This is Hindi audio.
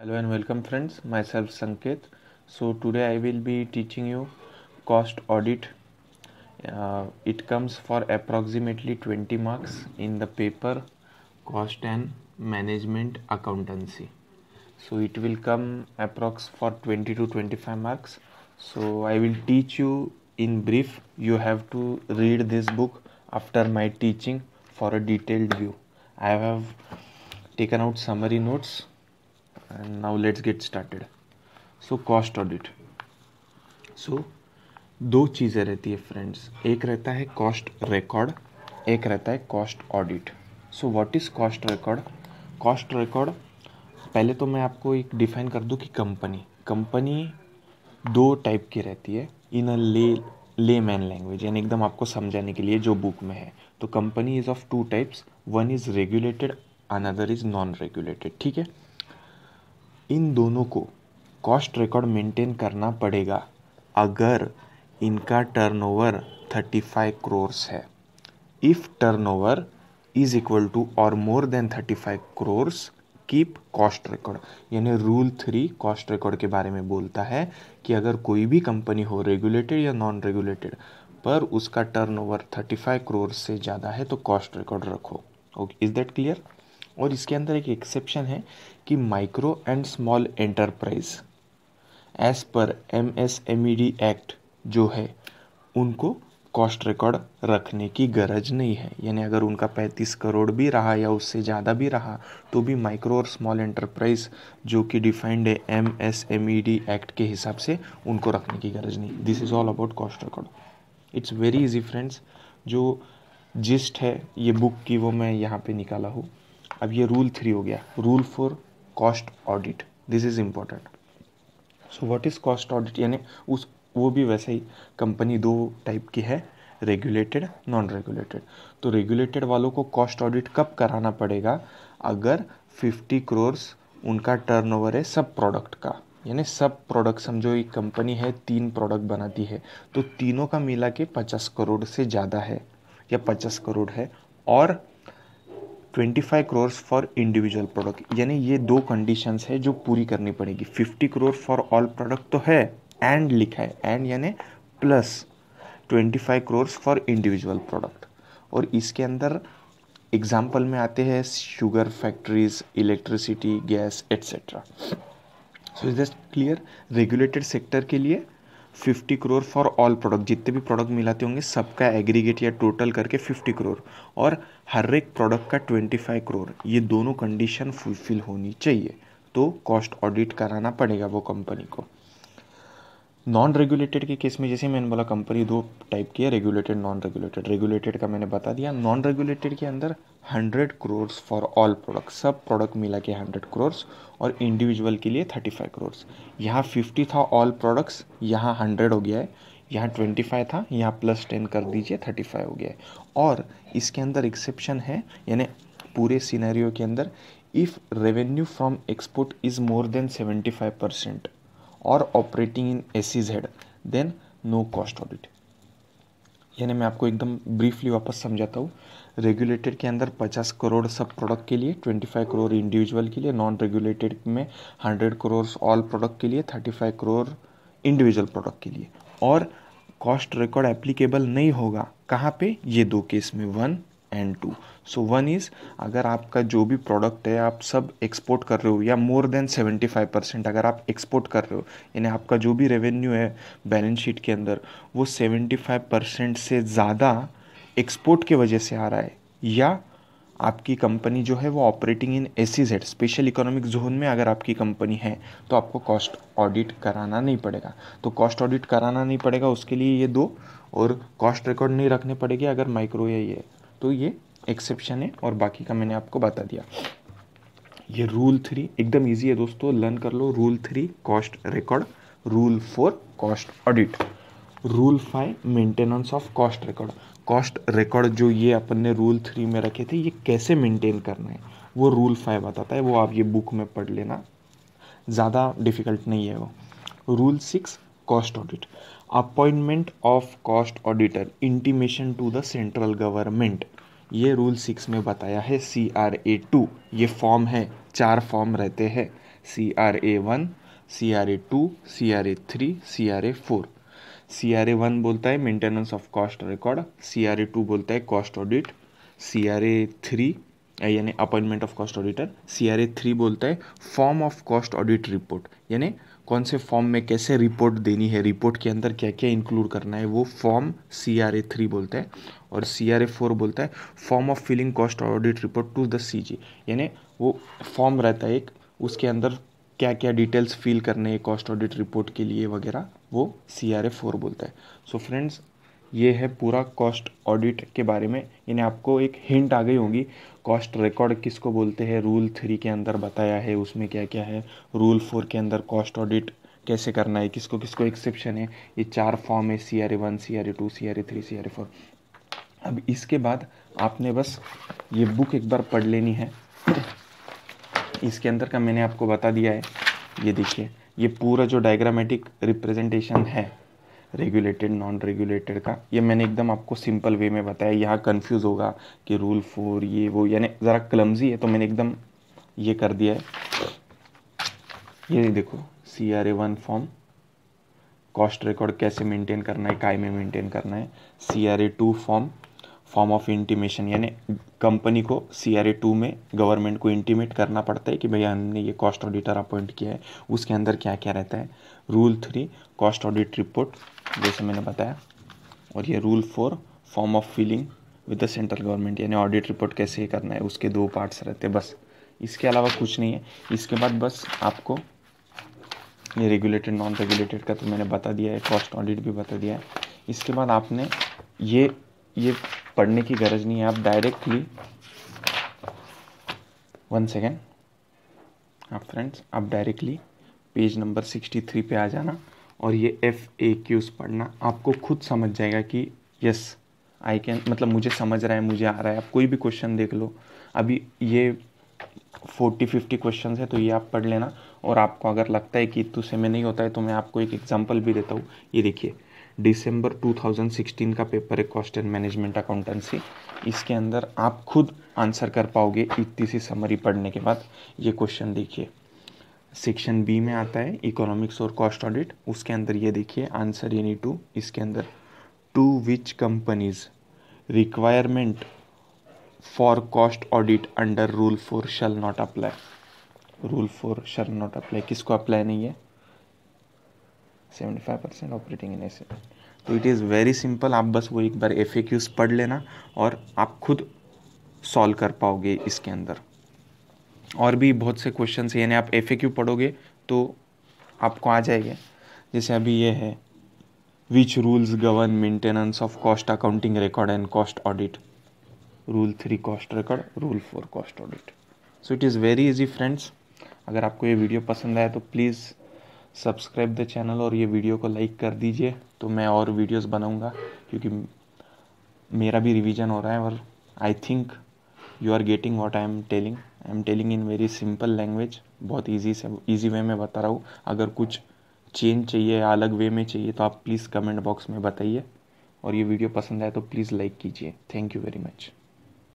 hello and welcome friends myself Sanket so today I will be teaching you cost audit uh, it comes for approximately 20 marks in the paper cost and management accountancy so it will come approx for 20 to 25 marks so I will teach you in brief you have to read this book after my teaching for a detailed view I have taken out summary notes and now let's get started so cost audit so दो चीज़ें रहती है फ्रेंड्स एक रहता है कॉस्ट रिकॉर्ड एक रहता है cost audit so what is cost record cost record पहले तो मैं आपको एक डिफाइन कर दूं कि कंपनी कंपनी दो टाइप की रहती है इन अ ले ले मैन लैंग्वेज यानी एकदम आपको समझाने के लिए जो बुक में है तो company is of two types one is regulated another is non regulated ठीक है इन दोनों को कॉस्ट रिकॉर्ड मेंटेन करना पड़ेगा अगर इनका टर्नओवर 35 करोर्स है if turnover is equal to और more than 35 crores keep cost record यानी रूल थ्री कॉस्ट रिकॉर्ड के बारे में बोलता है कि अगर कोई भी कंपनी हो रेगुलेटेड या नॉन रेगुलेटेड पर उसका टर्नओवर 35 क्रोर से ज़्यादा है तो कॉस्ट रिकॉर्ड रखो ओके इज़ दैट क्लियर और इसके अंदर एक एक्सेप्शन है कि micro and small enterprise as per M S M E D act जो है उनको कॉस्ट रिकॉर्ड रखने की गरज नहीं है यानी अगर उनका पैंतीस करोड़ भी रहा या उससे ज़्यादा भी रहा तो भी माइक्रो और स्मॉल एंटरप्राइज जो कि डिफाइंड है M S M E D act के हिसाब से उनको रखने की गरज नहीं this is all about cost record it's very easy friends जो जिस्ट है ये बुक की वो मैं यहाँ पे निकाला हूँ अब ये रूल थ्री हो गया rule four cost audit this is important so what is cost audit यानी उस वो भी वैसे ही कंपनी दो टाइप की है रेगुलेटेड नॉन रेगुलेटेड तो रेगुलेटेड वालों को कॉस्ट ऑडिट कब कराना पड़ेगा अगर 50 करोर्स उनका टर्नओवर है सब प्रोडक्ट का यानी सब प्रोडक्ट समझो एक कंपनी है तीन प्रोडक्ट बनाती है तो तीनों का मिला के पचास करोड़ से ज़्यादा है या पचास करोड़ है और twenty five crores for individual product यानी ये दो कंडीशंस है जो पूरी करनी पड़ेगी fifty crore for all product तो है एंड लिखा है एंड यानी plus twenty five crores for individual product और इसके अंदर एग्जाम्पल में आते हैं sugar factories electricity gas etcetera so is just clear regulated sector के लिए fifty crore for all product जितने भी प्रोडक्ट मिलाते होंगे सबका एग्रीगेट या टोटल करके फिफ्टी करोड़ और हर एक प्रोडक्ट का ट्वेंटी फाइव करोड़ ये दोनों कंडीशन फुलफिल होनी चाहिए तो कॉस्ट ऑडिट कराना पड़ेगा वो कंपनी को नॉन रेगुलेटेड के केस में जैसे मैंने बोला कंपनी दो टाइप की है रेगुलेटेड नॉन रेगुलेटेड रेगुलेटेड का मैंने बता दिया नॉन रेगुलेटेड के अंदर hundred crores for all product सब प्रोडक्ट मिला के हंड्रेड क्रोर्स और इंडिविजुअल के लिए थर्टी फाइव क्रोर्स यहाँ फिफ्टी था ऑल प्रोडक्ट्स यहाँ हंड्रेड हो गया है यहाँ ट्वेंटी फाइव था यहाँ प्लस टेन कर दीजिए थर्टी फाइव हो गया है और इसके अंदर एक्सेप्शन है यानी पूरे सिनेरियो के अंदर if revenue from export is more than seventy five percent और operating in a C Z then no cost audit यानी मैं आपको एकदम ब्रीफली वापस समझाता हूँ रेगुलेटेड के अंदर 50 करोड़ सब प्रोडक्ट के लिए 25 करोड़ इंडिविजुअल के लिए नॉन रेगुलेटेड में 100 करोड़ ऑल प्रोडक्ट के लिए 35 करोड़ इंडिविजुअल प्रोडक्ट के लिए और कॉस्ट रिकॉर्ड एप्लीकेबल नहीं होगा कहाँ पे ये दो केस में one and two so one is अगर आपका जो भी प्रोडक्ट है आप सब एक्सपोर्ट कर रहे हो या more than seventy five percent अगर आप एक्सपोर्ट कर रहे हो यानी आपका जो भी रेवेन्यू है बैलेंस शीट के अंदर वो सेवेंटी फाइव परसेंट से ज़्यादा एक्सपोर्ट के वजह से आ रहा है या आपकी कंपनी जो है वो operating in a C Z special economic zone में अगर आपकी कंपनी है तो आपको कॉस्ट ऑडिट कराना नहीं पड़ेगा तो कॉस्ट ऑडिट कराना नहीं पड़ेगा उसके लिए ये दो और कॉस्ट रिकॉर्ड नहीं रखने पड़ेगी अगर माइक्रो या ये तो ये एक्सेप्शन है और बाकी का मैंने आपको बता दिया ये रूल थ्री एकदम इजी है दोस्तों लर्न कर लो rule three cost record rule four cost audit rule five maintenance of cost record cost record जो ये अपन ने रूल थ्री में रखे थे ये कैसे मेंटेन करना है वो रूल फाइव बताता है वो आप ये बुक में पढ़ लेना ज़्यादा डिफिकल्ट नहीं है वो rule six cost audit appointment of cost auditor intimation to the central government ये रूल सिक्स में बताया है सी आर ए टू ये फॉर्म है चार फॉर्म रहते हैं C R A one C R A two C R A three C R A four C R A one बोलता है maintenance of cost record C R A two बोलता है cost audit C R A three यानी appointment of cost auditor C R A three बोलता है form of cost audit report यानी कौन से फॉर्म में कैसे रिपोर्ट देनी है रिपोर्ट के अंदर क्या क्या इंक्लूड करना है वो form C R A three बोलता है और सी आर ए फोर बोलता है form of filing cost audit report to the C G यानी वो फॉर्म रहता है एक उसके अंदर क्या क्या डिटेल्स फिल करने हैं कॉस्ट ऑडिट रिपोर्ट के लिए वगैरह वो सी आर ए फोर बोलता है सो so फ्रेंड्स ये है पूरा कॉस्ट ऑडिट के बारे में यानी आपको एक हिंट आ गई होगी कॉस्ट रिकॉर्ड किसको बोलते हैं रूल थ्री के अंदर बताया है उसमें क्या क्या है रूल फोर के अंदर कॉस्ट ऑडिट कैसे करना है किसको किसको एक्सेप्शन है ये चार फॉर्म है C R A one C R A two C R A three C R A four अब इसके बाद आपने बस ये बुक एक बार पढ़ लेनी है इसके अंदर का मैंने आपको बता दिया है ये देखिए ये पूरा जो डायग्रामेटिक रिप्रेजेंटेशन है रेगुलेटेड नॉन रेगुलेटेड का ये मैंने एकदम आपको सिंपल वे में बताया यहाँ कन्फ्यूज़ होगा कि रूल फोर ये वो यानी ज़रा क्लमजी है तो मैंने एकदम ये कर दिया है ये देखो C R A one form cost record कैसे मेंटेन करना है काय में मेंटेन करना है C R A two form form of intimation यानी कंपनी को सी आर ए टू में गवर्नमेंट को इंटीमेट करना पड़ता है कि भैया हमने ये कॉस्ट ऑडिटर अपॉइंट किया है उसके अंदर क्या क्या रहता है rule three cost audit report जैसे मैंने बताया और ये rule four form of filing with the central government यानी ऑडिट रिपोर्ट कैसे करना है उसके दो पार्ट्स रहते हैं बस इसके अलावा कुछ नहीं है इसके बाद बस आपको ये रेगुलेटेड नॉन रेगुलेटेड का तो मैंने बता दिया है कॉस्ट ऑडिट भी बता दिया है इसके बाद आपने ये ये पढ़ने की गरज नहीं है आप डायरेक्टली वन सेकेंड आप फ्रेंड्स आप directly page number sixty three पे आ जाना और ये एफ ए क्यूज़ पढ़ना आपको खुद समझ जाएगा कि यस आई कैन मतलब मुझे समझ रहा है मुझे आ रहा है आप कोई भी क्वेश्चन देख लो अभी ये फोर्टी फिफ्टी क्वेश्चन है तो ये आप पढ़ लेना और आपको अगर लगता है कि तुझसे में नहीं होता है तो मैं आपको एक एग्जाम्पल भी देता हूँ ये देखिए थाउजेंड सिक्सटीन का पेपर है कॉस्ट एंड मैनेजमेंट अकाउंटेंसी इसके अंदर आप खुद आंसर कर पाओगे इतनी सी समरी पढ़ने के बाद ये क्वेश्चन देखिए सेक्शन बी में आता है इकोनॉमिक्स और कॉस्ट ऑडिट उसके अंदर ये देखिए आंसर यानी टू इसके अंदर to which companies requirement for cost audit under rule four shall not apply rule four shall not apply किसको अप्लाई नहीं है seventy five percent operating in asset तो इट इज़ वेरी सिंपल आप बस वो एक बार एफ ए पढ़ लेना और आप खुद सॉल्व कर पाओगे इसके अंदर और भी बहुत से क्वेश्चन यानी आप एफ ए क्यू पढ़ोगे तो आपको आ जाएंगे जैसे अभी ये है which rules govern maintenance of cost accounting record and cost audit rule three cost record rule four cost audit so it is very easy friends अगर आपको ये वीडियो पसंद आया तो प्लीज़ सब्सक्राइब द चैनल और ये वीडियो को लाइक कर दीजिए तो मैं और वीडियोस बनाऊंगा क्योंकि मेरा भी रिवीजन हो रहा है और I think you are getting what I am telling I am telling in very simple language बहुत ईजी से ईजी वे में बता रहा हूँ अगर कुछ चेंज चाहिए या अलग वे में चाहिए तो आप प्लीज़ कमेंट बॉक्स में बताइए और ये वीडियो पसंद आए तो प्लीज़ लाइक कीजिए थैंक यू वेरी मच